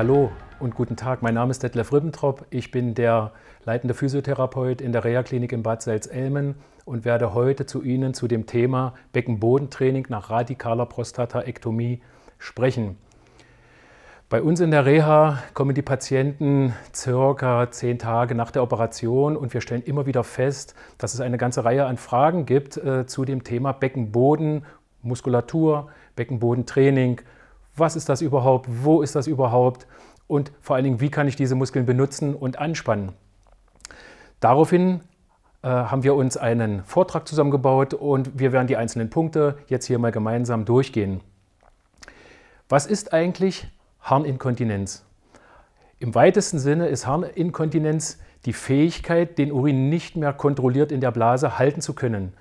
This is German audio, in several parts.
hallo und guten Tag. Mein Name ist Detlef Ribbentrop. Ich bin der leitende Physiotherapeut in der Reha-Klinik in Bad Salzelmen und werde heute zu Ihnen zu dem Thema Beckenbodentraining nach radikaler Prostataektomie sprechen. Bei uns in der Reha kommen die Patienten circa zehn Tage nach der Operation und wir stellen immer wieder fest, dass es eine ganze Reihe an Fragen gibt äh, zu dem Thema Beckenboden, Muskulatur, Beckenbodentraining, was ist das überhaupt, wo ist das überhaupt und vor allen Dingen, wie kann ich diese Muskeln benutzen und anspannen. Daraufhin äh, haben wir uns einen Vortrag zusammengebaut und wir werden die einzelnen Punkte jetzt hier mal gemeinsam durchgehen. Was ist eigentlich Harninkontinenz? Im weitesten Sinne ist Harninkontinenz die Fähigkeit, den Urin nicht mehr kontrolliert in der Blase halten zu können.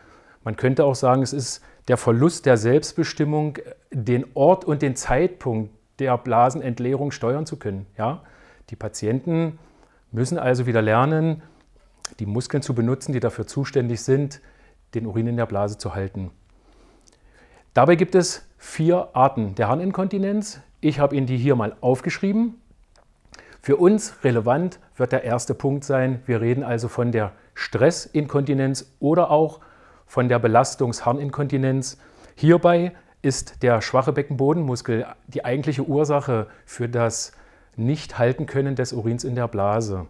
Man könnte auch sagen, es ist der Verlust der Selbstbestimmung, äh, den Ort und den Zeitpunkt der Blasenentleerung steuern zu können. Ja? Die Patienten müssen also wieder lernen, die Muskeln zu benutzen, die dafür zuständig sind, den Urin in der Blase zu halten. Dabei gibt es vier Arten der Harninkontinenz. Ich habe Ihnen die hier mal aufgeschrieben. Für uns relevant wird der erste Punkt sein. Wir reden also von der Stressinkontinenz oder auch von der Belastungsharninkontinenz. Hierbei ist der schwache Beckenbodenmuskel die eigentliche Ursache für das Nicht-Halten-Können des Urins in der Blase.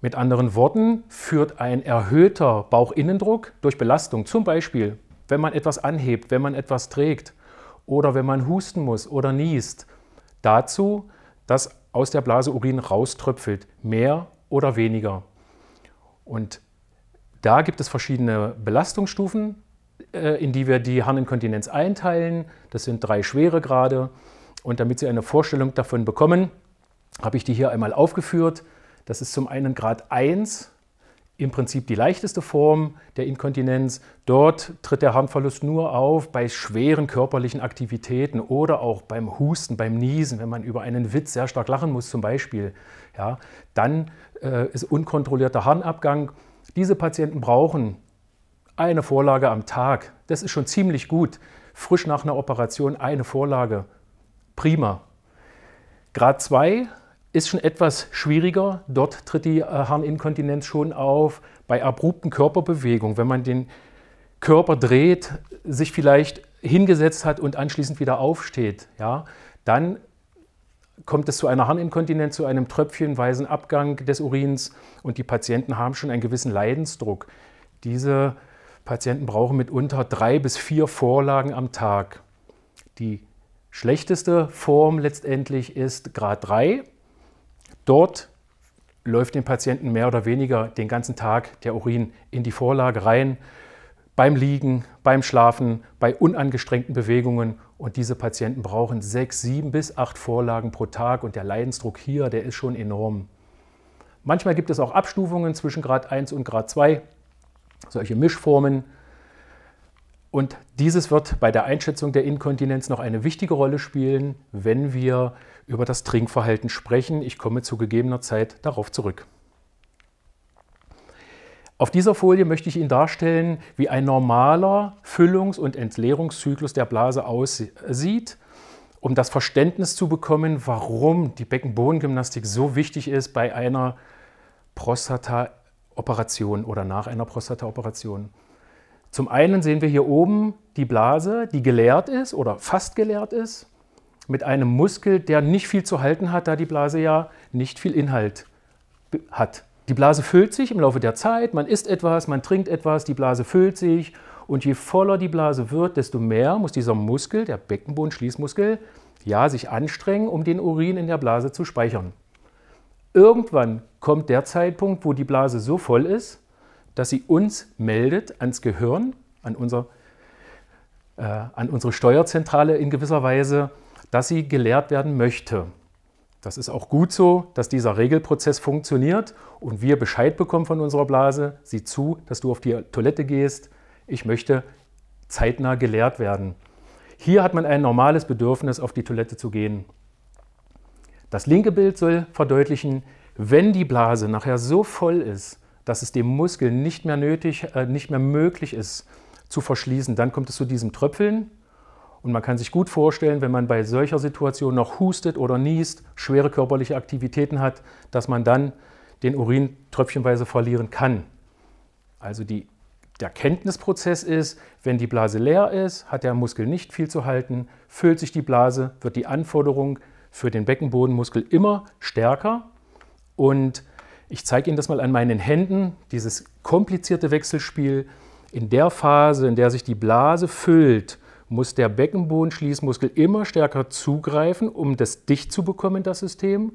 Mit anderen Worten führt ein erhöhter Bauchinnendruck durch Belastung, zum Beispiel wenn man etwas anhebt, wenn man etwas trägt oder wenn man husten muss oder niest, dazu, dass aus der Blase Urin rauströpfelt, mehr oder weniger. Und da gibt es verschiedene Belastungsstufen, äh, in die wir die Harninkontinenz einteilen. Das sind drei schwere Grade. Und damit Sie eine Vorstellung davon bekommen, habe ich die hier einmal aufgeführt. Das ist zum einen Grad 1, im Prinzip die leichteste Form der Inkontinenz. Dort tritt der Harnverlust nur auf bei schweren körperlichen Aktivitäten oder auch beim Husten, beim Niesen, wenn man über einen Witz sehr stark lachen muss zum Beispiel. Ja, dann äh, ist unkontrollierter Harnabgang. Diese Patienten brauchen eine Vorlage am Tag. Das ist schon ziemlich gut. Frisch nach einer Operation eine Vorlage. Prima. Grad 2 ist schon etwas schwieriger. Dort tritt die äh, Harninkontinenz schon auf. Bei abrupten Körperbewegungen, wenn man den Körper dreht, sich vielleicht hingesetzt hat und anschließend wieder aufsteht, ja, dann kommt es zu einer Harninkontinenz, zu einem tröpfchenweisen Abgang des Urins und die Patienten haben schon einen gewissen Leidensdruck. Diese Patienten brauchen mitunter drei bis vier Vorlagen am Tag. Die schlechteste Form letztendlich ist Grad 3, Dort läuft dem Patienten mehr oder weniger den ganzen Tag der Urin in die Vorlage rein, beim Liegen, beim Schlafen, bei unangestrengten Bewegungen. Und diese Patienten brauchen sechs, sieben bis acht Vorlagen pro Tag und der Leidensdruck hier, der ist schon enorm. Manchmal gibt es auch Abstufungen zwischen Grad 1 und Grad 2, solche Mischformen. Und dieses wird bei der Einschätzung der Inkontinenz noch eine wichtige Rolle spielen, wenn wir über das Trinkverhalten sprechen. Ich komme zu gegebener Zeit darauf zurück. Auf dieser Folie möchte ich Ihnen darstellen, wie ein normaler Füllungs- und Entleerungszyklus der Blase aussieht, um das Verständnis zu bekommen, warum die Beckenbodengymnastik so wichtig ist bei einer Prostataoperation oder nach einer Prostataoperation. Zum einen sehen wir hier oben die Blase, die geleert ist oder fast geleert ist mit einem Muskel, der nicht viel zu halten hat, da die Blase ja nicht viel Inhalt hat. Die Blase füllt sich im Laufe der Zeit, man isst etwas, man trinkt etwas, die Blase füllt sich und je voller die Blase wird, desto mehr muss dieser Muskel, der Beckenbodenschließmuskel, ja, sich anstrengen, um den Urin in der Blase zu speichern. Irgendwann kommt der Zeitpunkt, wo die Blase so voll ist, dass sie uns meldet ans Gehirn, an, unser, äh, an unsere Steuerzentrale in gewisser Weise, dass sie gelehrt werden möchte. Das ist auch gut so, dass dieser Regelprozess funktioniert und wir Bescheid bekommen von unserer Blase, sieh zu, dass du auf die Toilette gehst, ich möchte zeitnah gelehrt werden. Hier hat man ein normales Bedürfnis, auf die Toilette zu gehen. Das linke Bild soll verdeutlichen, wenn die Blase nachher so voll ist, dass es dem Muskel nicht mehr nötig, äh, nicht mehr möglich ist zu verschließen, dann kommt es zu diesem Tröpfeln und man kann sich gut vorstellen, wenn man bei solcher Situation noch hustet oder niest, schwere körperliche Aktivitäten hat, dass man dann den Urin tröpfchenweise verlieren kann. Also die, der Kenntnisprozess ist, wenn die Blase leer ist, hat der Muskel nicht viel zu halten, füllt sich die Blase, wird die Anforderung für den Beckenbodenmuskel immer stärker. Und ich zeige Ihnen das mal an meinen Händen, dieses komplizierte Wechselspiel. In der Phase, in der sich die Blase füllt, muss der Beckenbodenschließmuskel immer stärker zugreifen, um das dicht zu bekommen, das System.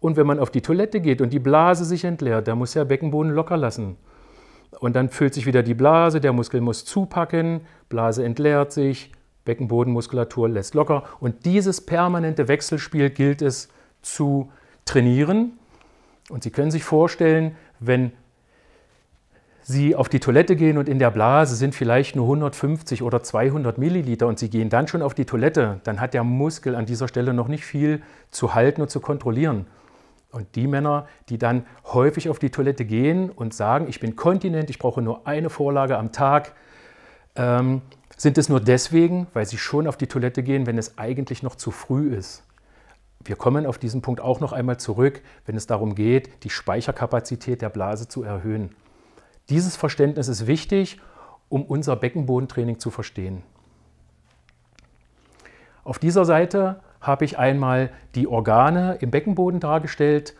Und wenn man auf die Toilette geht und die Blase sich entleert, dann muss der Beckenboden locker lassen. Und dann füllt sich wieder die Blase, der Muskel muss zupacken, Blase entleert sich, Beckenbodenmuskulatur lässt locker. Und dieses permanente Wechselspiel gilt es zu trainieren. Und Sie können sich vorstellen, wenn Sie auf die Toilette gehen und in der Blase sind vielleicht nur 150 oder 200 Milliliter und Sie gehen dann schon auf die Toilette, dann hat der Muskel an dieser Stelle noch nicht viel zu halten und zu kontrollieren. Und die Männer, die dann häufig auf die Toilette gehen und sagen, ich bin kontinent, ich brauche nur eine Vorlage am Tag, ähm, sind es nur deswegen, weil sie schon auf die Toilette gehen, wenn es eigentlich noch zu früh ist. Wir kommen auf diesen Punkt auch noch einmal zurück, wenn es darum geht, die Speicherkapazität der Blase zu erhöhen. Dieses Verständnis ist wichtig, um unser Beckenbodentraining zu verstehen. Auf dieser Seite habe ich einmal die Organe im Beckenboden dargestellt.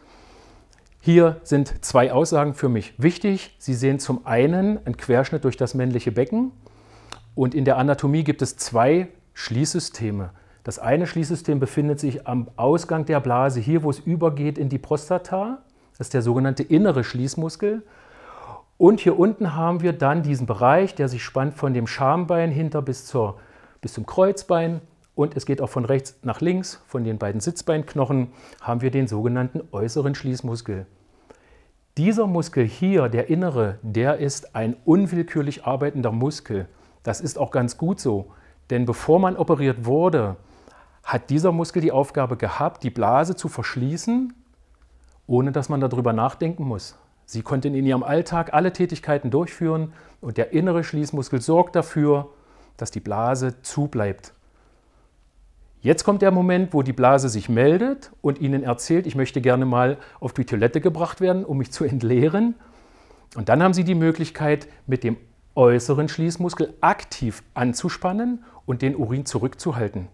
Hier sind zwei Aussagen für mich wichtig. Sie sehen zum einen einen Querschnitt durch das männliche Becken und in der Anatomie gibt es zwei Schließsysteme. Das eine Schließsystem befindet sich am Ausgang der Blase, hier wo es übergeht in die Prostata. Das ist der sogenannte innere Schließmuskel. Und hier unten haben wir dann diesen Bereich, der sich spannt von dem Schambein hinter bis, zur, bis zum Kreuzbein. Und es geht auch von rechts nach links, von den beiden Sitzbeinknochen haben wir den sogenannten äußeren Schließmuskel. Dieser Muskel hier, der innere, der ist ein unwillkürlich arbeitender Muskel. Das ist auch ganz gut so, denn bevor man operiert wurde, hat dieser Muskel die Aufgabe gehabt, die Blase zu verschließen, ohne dass man darüber nachdenken muss. Sie konnten in ihrem Alltag alle Tätigkeiten durchführen und der innere Schließmuskel sorgt dafür, dass die Blase zu bleibt. Jetzt kommt der Moment, wo die Blase sich meldet und Ihnen erzählt, ich möchte gerne mal auf die Toilette gebracht werden, um mich zu entleeren. Und dann haben Sie die Möglichkeit, mit dem äußeren Schließmuskel aktiv anzuspannen und den Urin zurückzuhalten.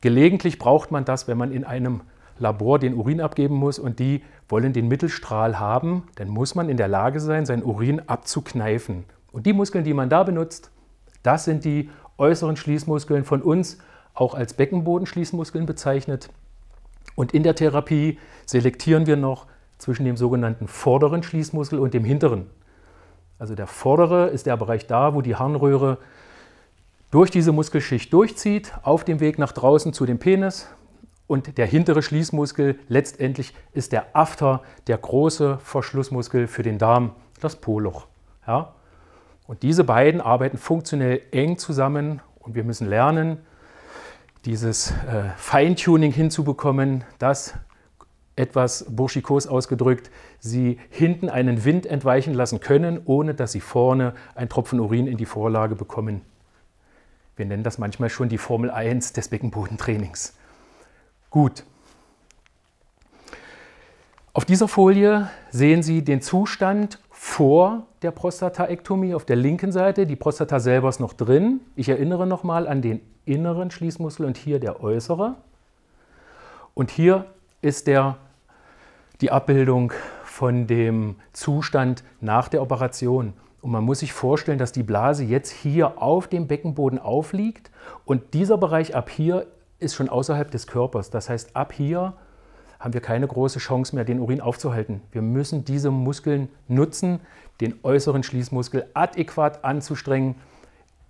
Gelegentlich braucht man das, wenn man in einem Labor den Urin abgeben muss und die wollen den Mittelstrahl haben, dann muss man in der Lage sein, sein Urin abzukneifen. Und die Muskeln, die man da benutzt, das sind die äußeren Schließmuskeln von uns, auch als Beckenbodenschließmuskeln bezeichnet. Und in der Therapie selektieren wir noch zwischen dem sogenannten vorderen Schließmuskel und dem hinteren. Also der vordere ist der Bereich da, wo die Harnröhre durch diese Muskelschicht durchzieht, auf dem Weg nach draußen zu dem Penis, und der hintere Schließmuskel letztendlich ist der After, der große Verschlussmuskel für den Darm, das Poloch. Ja? Und diese beiden arbeiten funktionell eng zusammen und wir müssen lernen, dieses äh, Feintuning hinzubekommen, dass etwas burschikos ausgedrückt, sie hinten einen Wind entweichen lassen können, ohne dass sie vorne einen Tropfen Urin in die Vorlage bekommen. Wir nennen das manchmal schon die Formel 1 des Beckenbodentrainings. Gut. Auf dieser Folie sehen Sie den Zustand vor der Prostataektomie auf der linken Seite. Die Prostata selber ist noch drin. Ich erinnere nochmal an den inneren Schließmuskel und hier der äußere. Und hier ist der, die Abbildung von dem Zustand nach der Operation. Und man muss sich vorstellen, dass die Blase jetzt hier auf dem Beckenboden aufliegt und dieser Bereich ab hier ist schon außerhalb des Körpers. Das heißt, ab hier haben wir keine große Chance mehr, den Urin aufzuhalten. Wir müssen diese Muskeln nutzen, den äußeren Schließmuskel adäquat anzustrengen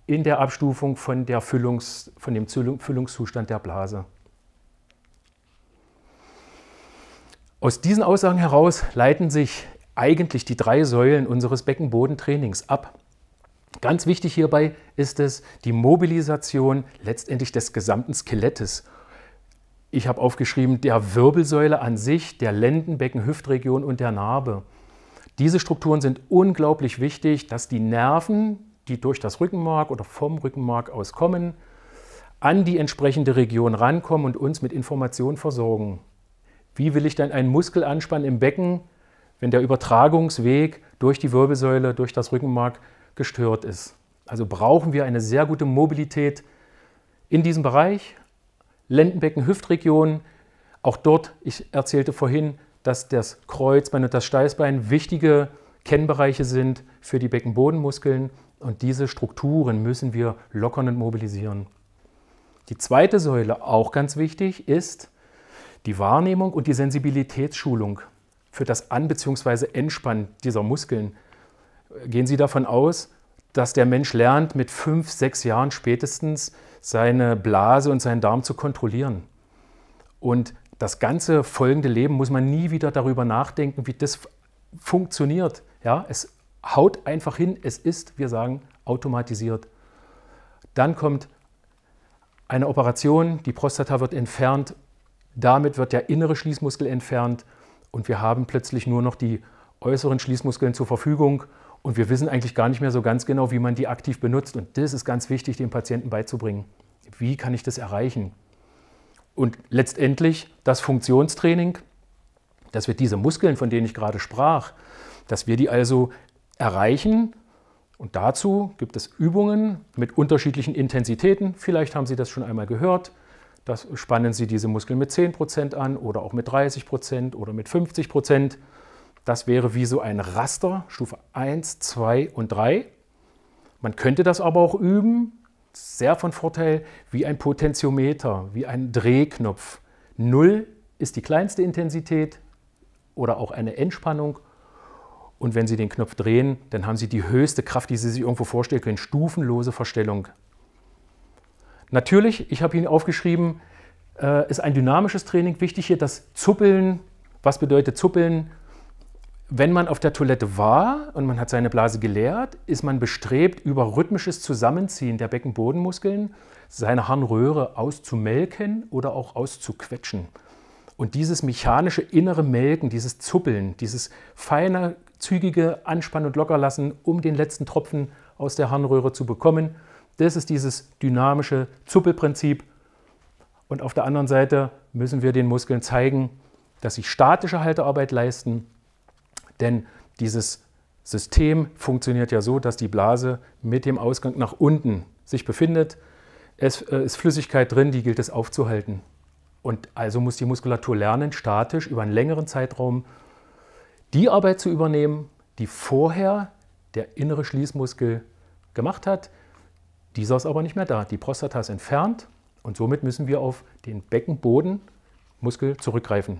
in der Abstufung von, der Füllungs-, von dem Füllungszustand der Blase. Aus diesen Aussagen heraus leiten sich eigentlich die drei Säulen unseres Beckenbodentrainings ab. Ganz wichtig hierbei ist es die Mobilisation letztendlich des gesamten Skelettes. Ich habe aufgeschrieben, der Wirbelsäule an sich, der Lendenbecken, Hüftregion und der Narbe. Diese Strukturen sind unglaublich wichtig, dass die Nerven, die durch das Rückenmark oder vom Rückenmark auskommen, an die entsprechende Region rankommen und uns mit Informationen versorgen. Wie will ich denn einen Muskel anspannen im Becken, wenn der Übertragungsweg durch die Wirbelsäule, durch das Rückenmark gestört ist. Also brauchen wir eine sehr gute Mobilität in diesem Bereich, Lendenbecken, Hüftregion. Auch dort, ich erzählte vorhin, dass das Kreuzbein und das Steißbein wichtige Kennbereiche sind für die Beckenbodenmuskeln und diese Strukturen müssen wir lockern und mobilisieren. Die zweite Säule, auch ganz wichtig, ist die Wahrnehmung und die Sensibilitätsschulung für das An- bzw. Entspannen dieser Muskeln gehen Sie davon aus, dass der Mensch lernt, mit fünf, sechs Jahren spätestens seine Blase und seinen Darm zu kontrollieren. Und das ganze folgende Leben muss man nie wieder darüber nachdenken, wie das funktioniert. Ja, es haut einfach hin, es ist, wir sagen, automatisiert. Dann kommt eine Operation, die Prostata wird entfernt, damit wird der innere Schließmuskel entfernt und wir haben plötzlich nur noch die äußeren Schließmuskeln zur Verfügung und wir wissen eigentlich gar nicht mehr so ganz genau, wie man die aktiv benutzt. Und das ist ganz wichtig, den Patienten beizubringen. Wie kann ich das erreichen? Und letztendlich das Funktionstraining, dass wir diese Muskeln, von denen ich gerade sprach, dass wir die also erreichen. Und dazu gibt es Übungen mit unterschiedlichen Intensitäten. Vielleicht haben Sie das schon einmal gehört. Das spannen Sie diese Muskeln mit 10% an oder auch mit 30% oder mit 50%. Das wäre wie so ein Raster, Stufe 1, 2 und 3. Man könnte das aber auch üben, sehr von Vorteil, wie ein Potentiometer, wie ein Drehknopf. 0 ist die kleinste Intensität oder auch eine Entspannung. Und wenn Sie den Knopf drehen, dann haben Sie die höchste Kraft, die Sie sich irgendwo vorstellen können, stufenlose Verstellung. Natürlich, ich habe Ihnen aufgeschrieben, äh, ist ein dynamisches Training wichtig hier, das Zuppeln. Was bedeutet Zuppeln? wenn man auf der Toilette war und man hat seine Blase geleert, ist man bestrebt, über rhythmisches Zusammenziehen der Beckenbodenmuskeln seine Harnröhre auszumelken oder auch auszuquetschen. Und dieses mechanische innere Melken, dieses Zuppeln, dieses feine, zügige Anspannen und Lockerlassen, um den letzten Tropfen aus der Harnröhre zu bekommen, das ist dieses dynamische Zuppelprinzip. Und auf der anderen Seite müssen wir den Muskeln zeigen, dass sie statische Haltearbeit leisten denn dieses System funktioniert ja so, dass die Blase mit dem Ausgang nach unten sich befindet. Es äh, ist Flüssigkeit drin, die gilt es aufzuhalten. Und also muss die Muskulatur lernen, statisch über einen längeren Zeitraum die Arbeit zu übernehmen, die vorher der innere Schließmuskel gemacht hat. Dieser ist aber nicht mehr da. Die Prostata ist entfernt und somit müssen wir auf den Beckenbodenmuskel zurückgreifen.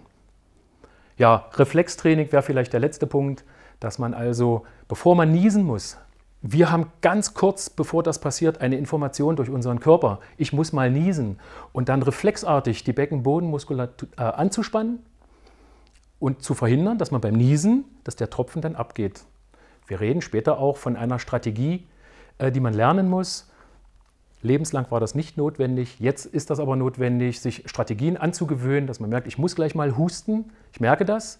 Ja, Reflextraining wäre vielleicht der letzte Punkt, dass man also, bevor man niesen muss, wir haben ganz kurz, bevor das passiert, eine Information durch unseren Körper. Ich muss mal niesen und dann reflexartig die Beckenbodenmuskulatur äh, anzuspannen und zu verhindern, dass man beim Niesen, dass der Tropfen dann abgeht. Wir reden später auch von einer Strategie, äh, die man lernen muss, Lebenslang war das nicht notwendig. Jetzt ist das aber notwendig, sich Strategien anzugewöhnen, dass man merkt, ich muss gleich mal husten, ich merke das.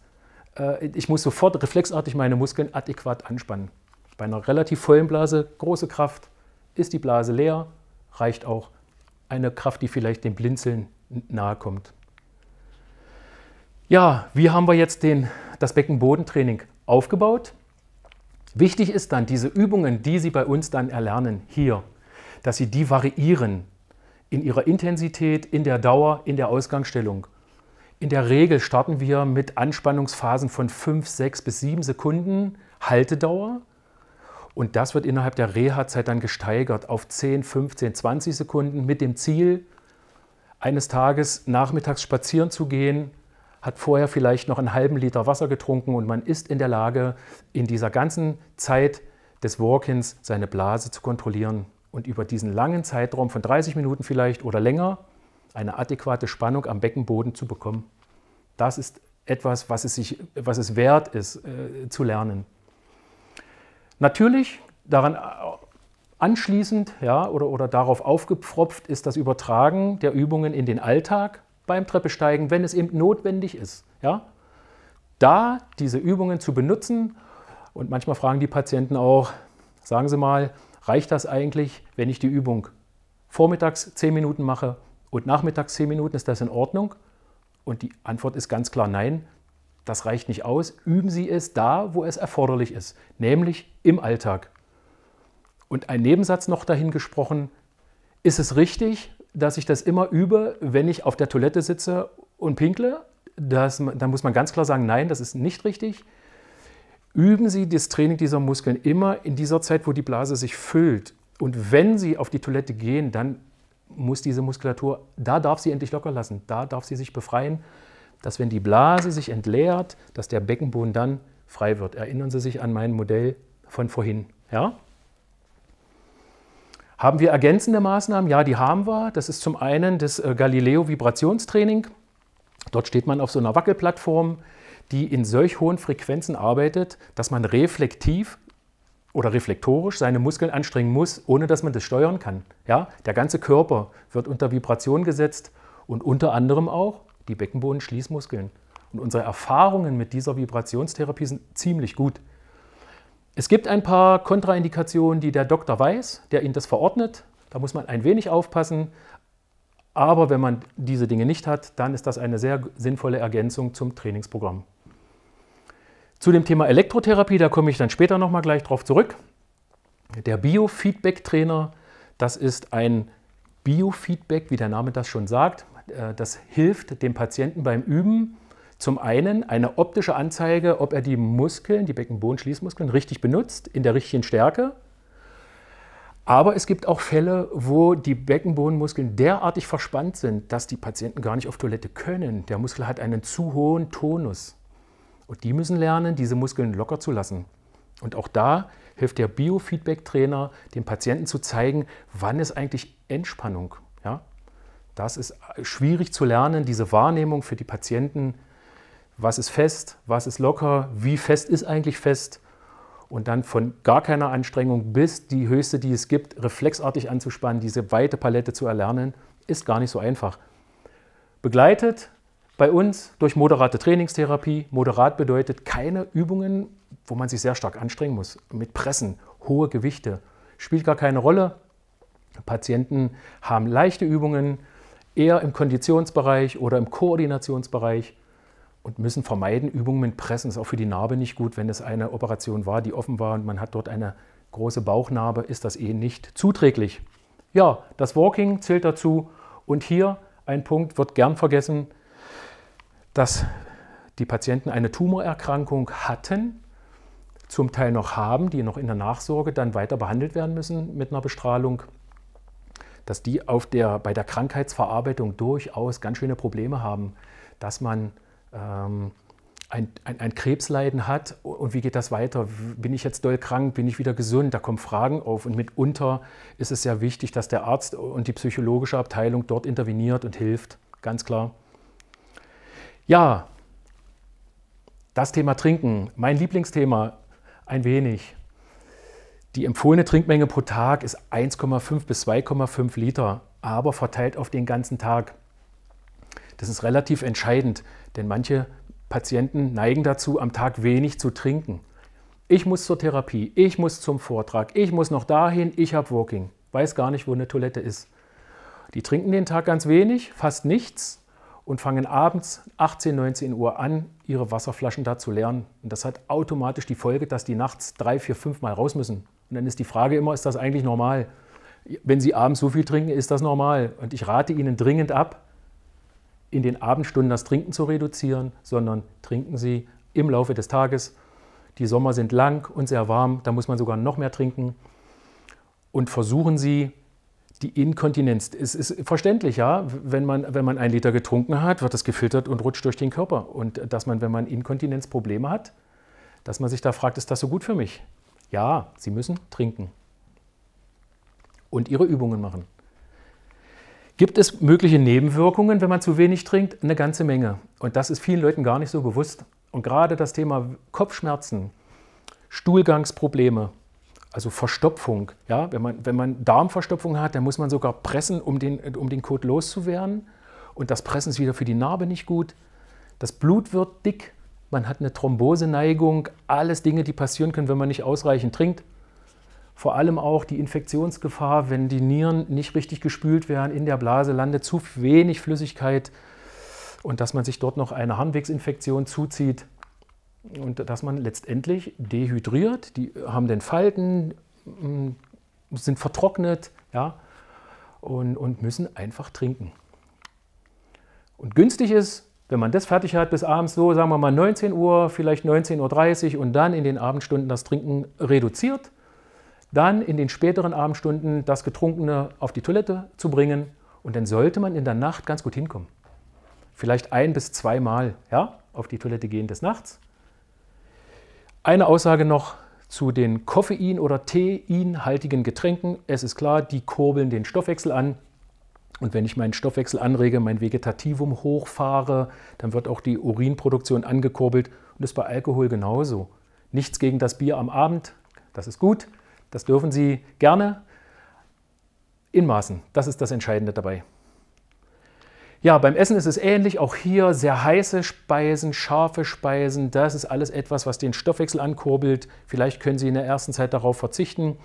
Äh, ich muss sofort reflexartig meine Muskeln adäquat anspannen. Bei einer relativ vollen Blase große Kraft. Ist die Blase leer, reicht auch eine Kraft, die vielleicht dem Blinzeln nahe kommt. Ja, wie haben wir jetzt den, das Beckenbodentraining aufgebaut? Wichtig ist dann diese Übungen, die Sie bei uns dann erlernen, hier dass sie die variieren in ihrer Intensität, in der Dauer, in der Ausgangsstellung. In der Regel starten wir mit Anspannungsphasen von 5, 6 bis 7 Sekunden Haltedauer. Und das wird innerhalb der Reha-Zeit dann gesteigert auf 10, 15, 20 Sekunden mit dem Ziel, eines Tages nachmittags spazieren zu gehen, hat vorher vielleicht noch einen halben Liter Wasser getrunken und man ist in der Lage, in dieser ganzen Zeit des Walkins seine Blase zu kontrollieren und über diesen langen Zeitraum von 30 Minuten vielleicht oder länger eine adäquate Spannung am Beckenboden zu bekommen. Das ist etwas, was es, sich, was es wert ist äh, zu lernen. Natürlich, daran äh, anschließend ja, oder, oder darauf aufgepfropft ist das Übertragen der Übungen in den Alltag beim Treppesteigen, wenn es eben notwendig ist. Ja? Da diese Übungen zu benutzen und manchmal fragen die Patienten auch, sagen Sie mal, reicht das eigentlich, wenn ich die Übung vormittags 10 Minuten mache und nachmittags 10 Minuten? Ist das in Ordnung? Und die Antwort ist ganz klar nein. Das reicht nicht aus. Üben Sie es da, wo es erforderlich ist, nämlich im Alltag. Und ein Nebensatz noch dahin gesprochen, ist es richtig, dass ich das immer übe, wenn ich auf der Toilette sitze und pinkle? Das, dann muss man ganz klar sagen, nein, das ist nicht richtig üben Sie das Training dieser Muskeln immer in dieser Zeit, wo die Blase sich füllt. Und wenn Sie auf die Toilette gehen, dann muss diese Muskulatur, da darf sie endlich locker lassen, da darf sie sich befreien, dass wenn die Blase sich entleert, dass der Beckenboden dann frei wird. Erinnern Sie sich an mein Modell von vorhin. Ja? Haben wir ergänzende Maßnahmen? Ja, die haben wir. Das ist zum einen das äh, Galileo Vibrationstraining. Dort steht man auf so einer Wackelplattform die in solch hohen Frequenzen arbeitet, dass man reflektiv oder reflektorisch seine Muskeln anstrengen muss, ohne dass man das steuern kann. Ja? Der ganze Körper wird unter Vibration gesetzt und unter anderem auch die Beckenboden-Schließmuskeln. Und unsere Erfahrungen mit dieser Vibrationstherapie sind ziemlich gut. Es gibt ein paar Kontraindikationen, die der Doktor weiß, der Ihnen das verordnet. Da muss man ein wenig aufpassen. Aber wenn man diese Dinge nicht hat, dann ist das eine sehr sinnvolle Ergänzung zum Trainingsprogramm. Zu dem Thema Elektrotherapie, da komme ich dann später nochmal gleich drauf zurück. Der Biofeedback-Trainer, das ist ein Biofeedback, wie der Name das schon sagt. Äh, das hilft dem Patienten beim Üben, zum einen eine optische Anzeige, ob er die Muskeln, die Beckenbodenschließmuskeln, richtig benutzt, in der richtigen Stärke. Aber es gibt auch Fälle, wo die Beckenbodenmuskeln derartig verspannt sind, dass die Patienten gar nicht auf Toilette können. Der Muskel hat einen zu hohen Tonus. Und die müssen lernen, diese Muskeln locker zu lassen. Und auch da hilft der Biofeedback-Trainer, dem Patienten zu zeigen, wann ist eigentlich Entspannung. Ja? Das ist äh, schwierig zu lernen, diese Wahrnehmung für die Patienten. Was ist fest, was ist locker, wie fest ist eigentlich fest? Und dann von gar keiner Anstrengung bis die höchste, die es gibt, reflexartig anzuspannen, diese weite Palette zu erlernen, ist gar nicht so einfach. Begleitet bei uns durch moderate Trainingstherapie. Moderat bedeutet keine Übungen, wo man sich sehr stark anstrengen muss, mit Pressen, hohe Gewichte. Spielt gar keine Rolle. Patienten haben leichte Übungen, eher im Konditionsbereich oder im Koordinationsbereich und müssen vermeiden, Übungen mit Pressen. Ist auch für die Narbe nicht gut, wenn es eine Operation war, die offen war und man hat dort eine große Bauchnarbe, ist das eh nicht zuträglich. Ja, das Walking zählt dazu und hier ein Punkt wird gern vergessen, dass die Patienten eine Tumorerkrankung hatten, zum Teil noch haben, die noch in der Nachsorge dann weiter behandelt werden müssen mit einer Bestrahlung, dass die auf der, bei der Krankheitsverarbeitung durchaus ganz schöne Probleme haben, dass man ähm, ein, ein, ein, Krebsleiden hat und wie geht das weiter? Bin ich jetzt doll krank? Bin ich wieder gesund? Da kommen Fragen auf und mitunter ist es sehr wichtig, dass der Arzt und die psychologische Abteilung dort interveniert und hilft, ganz klar. Ja, das Thema Trinken, mein Lieblingsthema ein wenig. Die empfohlene Trinkmenge pro Tag ist 1,5 bis 2,5 Liter, aber verteilt auf den ganzen Tag. Das ist relativ entscheidend, denn manche Patienten neigen dazu, am Tag wenig zu trinken. Ich muss zur Therapie, ich muss zum Vortrag, ich muss noch dahin, ich habe Walking, weiß gar nicht, wo eine Toilette ist. Die trinken den Tag ganz wenig, fast nichts und fangen abends 18, 19 Uhr an, ihre Wasserflaschen da zu leeren. Und das hat automatisch die Folge, dass die nachts drei, vier, fünf Mal raus müssen. Und dann ist die Frage immer, ist das eigentlich normal? Wenn Sie abends so viel trinken, ist das normal? Und ich rate Ihnen dringend ab, in den Abendstunden das Trinken zu reduzieren, sondern trinken Sie im Laufe des Tages. Die Sommer sind lang und sehr warm, da muss man sogar noch mehr trinken. Und versuchen Sie, die Inkontinenz. Es ist verständlich, ja, wenn man, wenn man einen Liter getrunken hat, wird das gefiltert und rutscht durch den Körper. Und dass man, wenn man Inkontinenzprobleme hat, dass man sich da fragt, ist das so gut für mich? Ja, Sie müssen trinken und Ihre Übungen machen. Gibt es mögliche Nebenwirkungen, wenn man zu wenig trinkt? Eine ganze Menge. Und das ist vielen Leuten gar nicht so bewusst. Und gerade das Thema Kopfschmerzen, Stuhlgangsprobleme, also Verstopfung. Ja? Wenn, man, wenn man Darmverstopfung hat, dann muss man sogar pressen, um den, um den Kot loszuwerden. Und das Pressen ist wieder für die Narbe nicht gut. Das Blut wird dick, man hat eine Thromboseneigung, alles Dinge, die passieren können, wenn man nicht ausreichend trinkt. Vor allem auch die Infektionsgefahr, wenn die Nieren nicht richtig gespült werden, in der Blase landet zu wenig Flüssigkeit und dass man sich dort noch eine Harnwegsinfektion zuzieht und dass man letztendlich dehydriert, die haben dann Falten, mm, sind vertrocknet ja, und, und müssen einfach trinken. Und günstig ist, wenn man das fertig hat bis abends so, sagen wir mal 19 Uhr, vielleicht 19.30 Uhr und dann in den Abendstunden das Trinken reduziert, dann in den späteren Abendstunden das Getrunkene auf die Toilette zu bringen und dann sollte man in der Nacht ganz gut hinkommen. Vielleicht ein bis zweimal ja, auf die Toilette gehen des Nachts eine Aussage noch zu den koffein- oder teinhaltigen Getränken. Es ist klar, die kurbeln den Stoffwechsel an. Und wenn ich meinen Stoffwechsel anrege, mein Vegetativum hochfahre, dann wird auch die Urinproduktion angekurbelt. Und das ist bei Alkohol genauso. Nichts gegen das Bier am Abend, das ist gut, das dürfen Sie gerne in Maßen. Das ist das Entscheidende dabei. Ja, beim Essen ist es ähnlich. Auch hier sehr heiße Speisen, scharfe Speisen. Das ist alles etwas, was den Stoffwechsel ankurbelt. Vielleicht können Sie in der ersten Zeit darauf verzichten.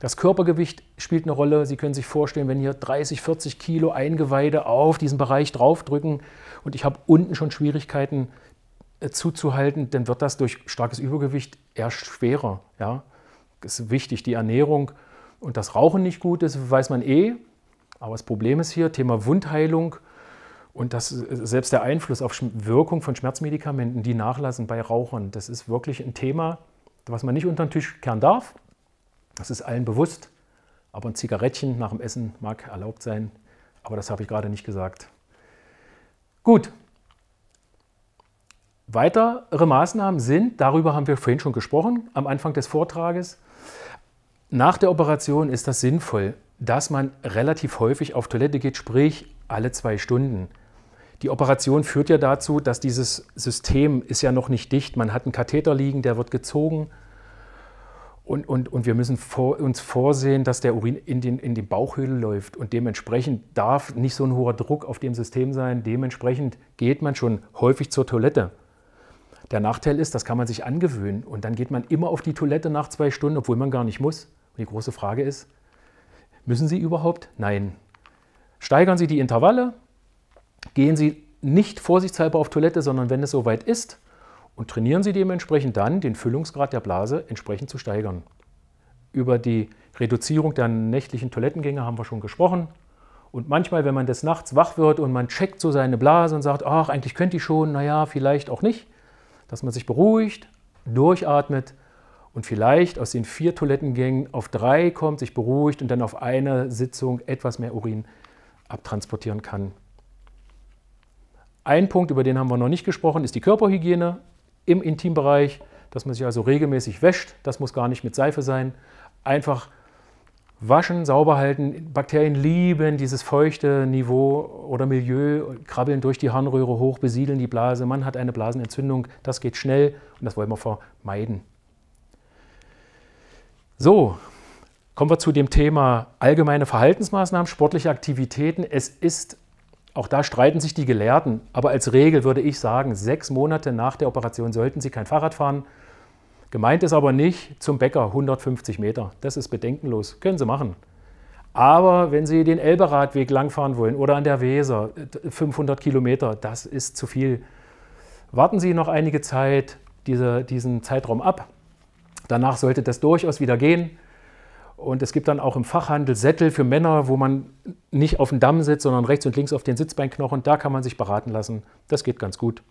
Das Körpergewicht spielt eine Rolle. Sie können sich vorstellen, wenn hier 30, 40 Kilo Eingeweide auf diesen Bereich draufdrücken und ich habe unten schon Schwierigkeiten äh, zuzuhalten, dann wird das durch starkes Übergewicht eher schwerer. Ja? Ist wichtig, die Ernährung und das Rauchen nicht gut ist, weiß man eh. Aber das Problem ist hier, Thema Wundheilung, und das, äh, selbst der Einfluss auf Wirkung von Schmerzmedikamenten, die nachlassen bei Rauchern, das ist wirklich ein Thema, was man nicht unter den Tisch kehren darf. Das ist allen bewusst. Aber ein Zigarettchen nach dem Essen mag erlaubt sein. Aber das habe ich gerade nicht gesagt. Gut. Weitere Maßnahmen sind, darüber haben wir vorhin schon gesprochen, am Anfang des Vortrages. Nach der Operation ist das sinnvoll, dass man relativ häufig auf Toilette geht, sprich alle zwei Stunden. Die Operation führt ja dazu, dass dieses System ist ja noch nicht dicht. Man hat einen Katheter liegen, der wird gezogen. Und, und, und wir müssen vor, uns vorsehen, dass der Urin in den, in den Bauchhöhle läuft. Und dementsprechend darf nicht so ein hoher Druck auf dem System sein. Dementsprechend geht man schon häufig zur Toilette. Der Nachteil ist, das kann man sich angewöhnen. Und dann geht man immer auf die Toilette nach zwei Stunden, obwohl man gar nicht muss. Und die große Frage ist, müssen Sie überhaupt? Nein. Steigern Sie die Intervalle, gehen Sie nicht vorsichtshalber auf Toilette, sondern wenn es soweit ist und trainieren Sie dementsprechend dann, den Füllungsgrad der Blase entsprechend zu steigern. Über die Reduzierung der nächtlichen Toilettengänge haben wir schon gesprochen. Und manchmal, wenn man des Nachts wach wird und man checkt so seine Blase und sagt, ach, eigentlich könnte ich schon, naja, vielleicht auch nicht, dass man sich beruhigt, durchatmet und vielleicht aus den vier Toilettengängen auf drei kommt, sich beruhigt und dann auf einer Sitzung etwas mehr Urin abtransportieren kann. Ein Punkt, über den haben wir noch nicht gesprochen, ist die Körperhygiene im Intimbereich, dass man sich also regelmäßig wäscht. Das muss gar nicht mit Seife sein. Einfach waschen, sauber halten. Bakterien lieben dieses feuchte Niveau oder Milieu, krabbeln durch die Harnröhre hoch, besiedeln die Blase. Man hat eine Blasenentzündung, das geht schnell und das wollen wir vermeiden. So, kommen wir zu dem Thema allgemeine Verhaltensmaßnahmen, sportliche Aktivitäten. Es ist auch da streiten sich die Gelehrten, aber als Regel würde ich sagen, sechs Monate nach der Operation sollten Sie kein Fahrrad fahren. Gemeint ist aber nicht zum Bäcker 150 Meter. Das ist bedenkenlos, können Sie machen. Aber wenn Sie den Elberadweg langfahren wollen oder an der Weser 500 Kilometer, das ist zu viel. Warten Sie noch einige Zeit diese, diesen Zeitraum ab. Danach sollte das durchaus wieder gehen. Und es gibt dann auch im Fachhandel Sättel für Männer, wo man nicht auf dem Damm sitzt, sondern rechts und links auf den Sitzbeinknochen. Da kann man sich beraten lassen. Das geht ganz gut.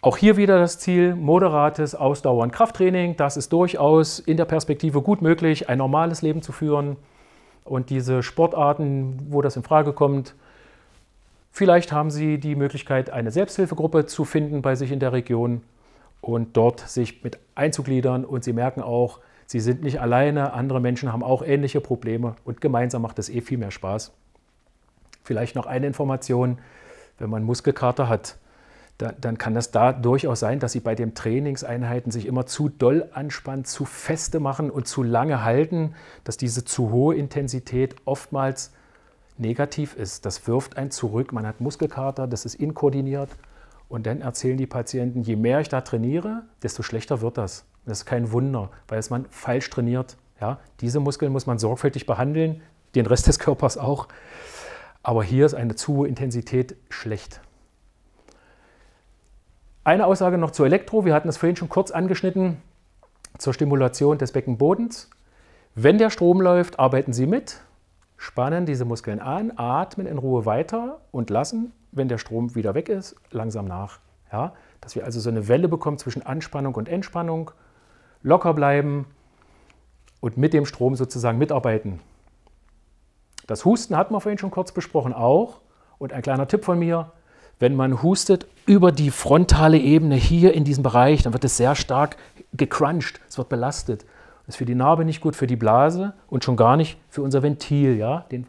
Auch hier wieder das Ziel, moderates Ausdauer- und Krafttraining. Das ist durchaus in der Perspektive gut möglich, ein normales Leben zu führen. Und diese Sportarten, wo das in Frage kommt, vielleicht haben Sie die Möglichkeit, eine Selbsthilfegruppe zu finden bei sich in der Region und dort sich mit einzugliedern. Und Sie merken auch, Sie sind nicht alleine, andere Menschen haben auch ähnliche Probleme und gemeinsam macht es eh viel mehr Spaß. Vielleicht noch eine Information, wenn man Muskelkater hat, da, dann kann das da durchaus sein, dass Sie bei den Trainingseinheiten sich immer zu doll anspannen, zu feste machen und zu lange halten, dass diese zu hohe Intensität oftmals negativ ist. Das wirft einen zurück, man hat Muskelkater, das ist inkoordiniert. Und dann erzählen die Patienten, je mehr ich da trainiere, desto schlechter wird das. Das ist kein Wunder, weil es man falsch trainiert. Ja? Diese Muskeln muss man sorgfältig behandeln, den Rest des Körpers auch. Aber hier ist eine zu hohe Intensität schlecht. Eine Aussage noch zu Elektro. Wir hatten es vorhin schon kurz angeschnitten zur Stimulation des Beckenbodens. Wenn der Strom läuft, arbeiten Sie mit, spannen diese Muskeln an, atmen in Ruhe weiter und lassen, wenn der Strom wieder weg ist, langsam nach. Ja? Dass wir also so eine Welle bekommen zwischen Anspannung und Entspannung locker bleiben und mit dem Strom sozusagen mitarbeiten. Das Husten hatten wir vorhin schon kurz besprochen auch. Und ein kleiner Tipp von mir, wenn man hustet über die frontale Ebene hier in diesem Bereich, dann wird es sehr stark gecrunched, es wird belastet. Das ist für die Narbe nicht gut, für die Blase und schon gar nicht für unser Ventil, ja, den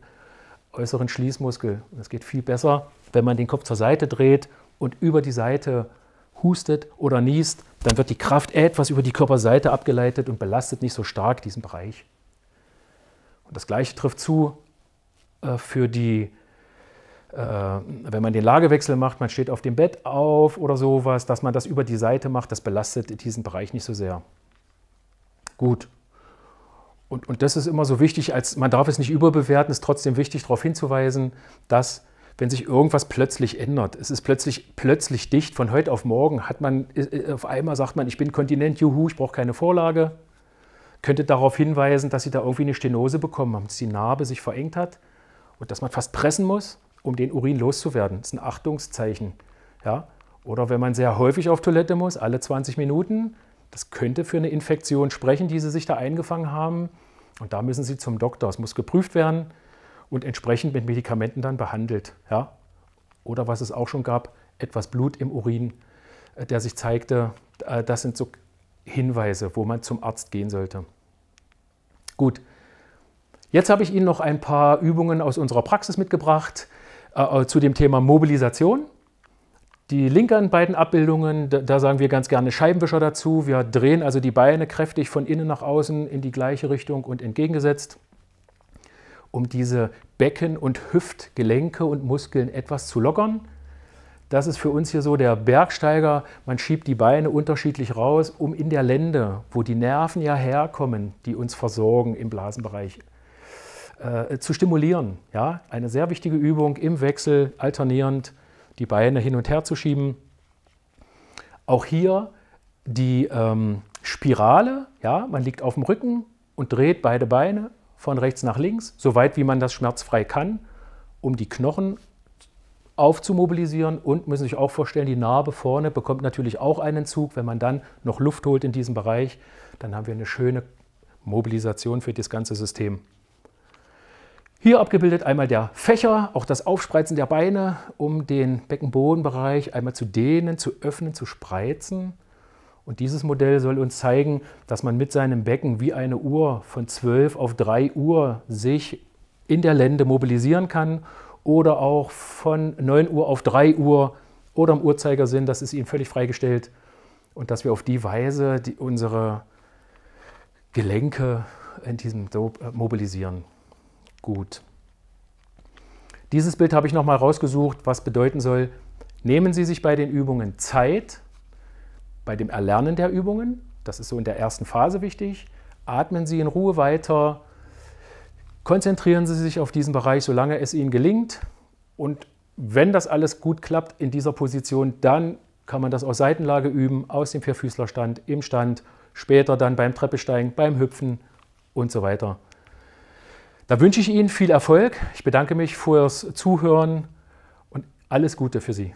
äußeren Schließmuskel. Das geht viel besser, wenn man den Kopf zur Seite dreht und über die Seite hustet oder niest, dann wird die Kraft etwas über die Körperseite abgeleitet und belastet nicht so stark diesen Bereich. Und das Gleiche trifft zu äh, für die, äh, wenn man den Lagewechsel macht, man steht auf dem Bett auf oder sowas, dass man das über die Seite macht, das belastet diesen Bereich nicht so sehr. Gut. Und, und das ist immer so wichtig, als man darf es nicht überbewerten, ist trotzdem wichtig, darauf hinzuweisen, dass wenn sich irgendwas plötzlich ändert. Es ist plötzlich, plötzlich dicht. Von heute auf morgen hat man, äh, äh, auf einmal sagt man, ich bin Kontinent, juhu, ich brauche keine Vorlage. Könnte darauf hinweisen, dass sie da irgendwie eine Stenose bekommen haben, dass die Narbe sich verengt hat und dass man fast pressen muss, um den Urin loszuwerden. Das ist ein Achtungszeichen. Ja? Oder wenn man sehr häufig auf Toilette muss, alle 20 Minuten, das könnte für eine Infektion sprechen, die sie sich da eingefangen haben. Und da müssen sie zum Doktor. Es muss geprüft werden und entsprechend mit Medikamenten dann behandelt. Ja? Oder was es auch schon gab, etwas Blut im Urin, äh, der sich zeigte. Äh, das sind so Hinweise, wo man zum Arzt gehen sollte. Gut, jetzt habe ich Ihnen noch ein paar Übungen aus unserer Praxis mitgebracht äh, äh zu dem Thema Mobilisation. Die linken beiden Abbildungen, da, da sagen wir ganz gerne Scheibenwischer dazu. Wir drehen also die Beine kräftig von innen nach außen in die gleiche Richtung und entgegengesetzt um diese Becken- und Hüftgelenke und Muskeln etwas zu lockern. Das ist für uns hier so der Bergsteiger. Man schiebt die Beine unterschiedlich raus, um in der Lende, wo die Nerven ja herkommen, die uns versorgen im Blasenbereich, äh, zu stimulieren. Ja? Eine sehr wichtige Übung im Wechsel, alternierend die Beine hin und her zu schieben. Auch hier die ähm, Spirale. Ja? Man liegt auf dem Rücken und dreht beide Beine von rechts nach links, so weit wie man das schmerzfrei kann, um die Knochen aufzumobilisieren und müssen sich auch vorstellen, die Narbe vorne bekommt natürlich auch einen Zug. Wenn man dann noch Luft holt in diesem Bereich, dann haben wir eine schöne Mobilisation für das ganze System. Hier abgebildet einmal der Fächer, auch das Aufspreizen der Beine, um den Beckenbodenbereich einmal zu dehnen, zu öffnen, zu spreizen. Und dieses Modell soll uns zeigen, dass man mit seinem Becken wie eine Uhr von 12 auf 3 Uhr sich in der Lende mobilisieren kann oder auch von 9 Uhr auf 3 Uhr oder im Uhrzeigersinn, das ist ihnen völlig freigestellt. Und dass wir auf die Weise die, unsere Gelenke in diesem Dope äh, mobilisieren. Gut. Dieses Bild habe ich nochmal rausgesucht, was bedeuten soll, nehmen Sie sich bei den Übungen Zeit bei dem Erlernen der Übungen, das ist so in der ersten Phase wichtig, atmen Sie in Ruhe weiter, konzentrieren Sie sich auf diesen Bereich, solange es Ihnen gelingt. Und wenn das alles gut klappt in dieser Position, dann kann man das aus Seitenlage üben, aus dem Vierfüßlerstand, im Stand, später dann beim Treppesteigen, beim Hüpfen und so weiter. Da wünsche ich Ihnen viel Erfolg. Ich bedanke mich fürs Zuhören und alles Gute für Sie.